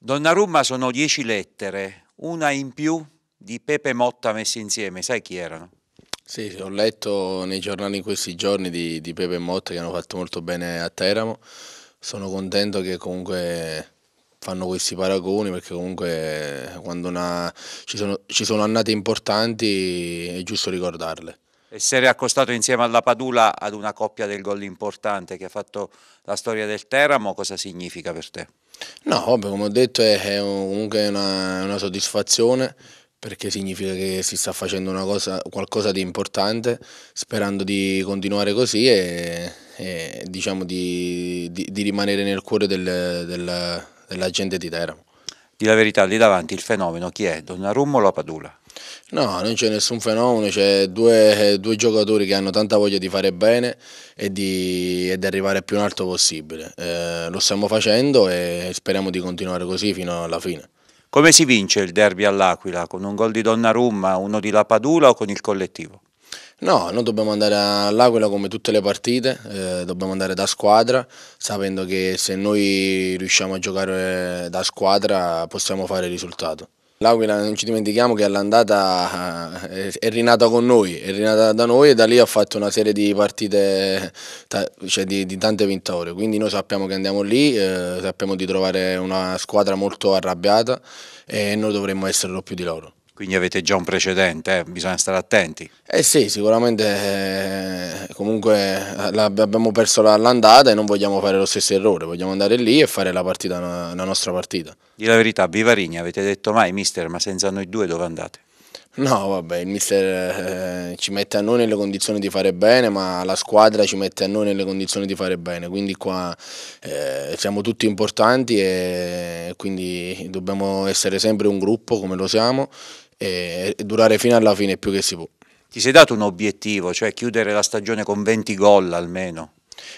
Donnarumma sono dieci lettere, una in più di Pepe Motta messe insieme, sai chi erano? Sì, ho letto nei giornali in questi giorni di, di Pepe Motta che hanno fatto molto bene a Teramo, sono contento che comunque fanno questi paragoni perché comunque quando una, ci, sono, ci sono annate importanti è giusto ricordarle essere accostato insieme alla Padula ad una coppia del gol importante che ha fatto la storia del Teramo, cosa significa per te? No, vabbè, come ho detto è, è comunque una, una, soddisfazione perché significa che si sta facendo cosa, qualcosa di importante, sperando di continuare così e, e diciamo di, di, di, rimanere nel cuore del, del, della gente di Teramo. Di la verità, lì davanti il fenomeno chi è? Donnarumma o la Padula? No, non c'è nessun fenomeno, c'è due, due, giocatori che hanno tanta voglia di fare bene e di, e di arrivare più in alto possibile. Eh, lo stiamo facendo e speriamo di continuare così fino alla fine. Come si vince il derby all'Aquila? Con un gol di Donnarumma, uno di La Padula o con il collettivo? No, noi dobbiamo andare all'Aquila come tutte le partite, eh, dobbiamo andare da squadra, sapendo che se noi riusciamo a giocare da squadra possiamo fare risultato. L'Aquila non ci dimentichiamo che all'andata eh, è rinata con noi, è rinata da noi e da lì ha fatto una serie di partite, cioè di, di tante vittorie, quindi noi sappiamo che andiamo lì, eh, sappiamo di trovare una squadra molto arrabbiata e noi dovremmo esserlo più di loro. Quindi avete già un precedente, eh? bisogna stare attenti. Eh sì, sicuramente eh, comunque eh, abbiamo perso l'andata e non vogliamo fare lo stesso errore, vogliamo andare lì e fare la, partita, la nostra partita. Di la verità, Vivarini, avete detto mai mister, ma senza noi due dove andate? No, vabbè, il mister eh, ci mette a noi nelle condizioni di fare bene, ma la squadra ci mette a noi nelle condizioni di fare bene, quindi qua eh, siamo tutti importanti e quindi dobbiamo essere sempre un gruppo come lo siamo e, e durare fino alla fine più che si può. Ti sei dato un obiettivo, cioè chiudere la stagione con 20 gol almeno?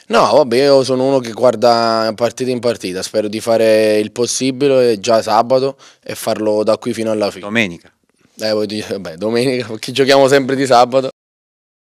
No, vabbè, io sono uno che guarda partita in partita, spero di fare il possibile già sabato e farlo da qui fino alla fine. Domenica. Eh, beh, domenica, perché giochiamo sempre di sabato.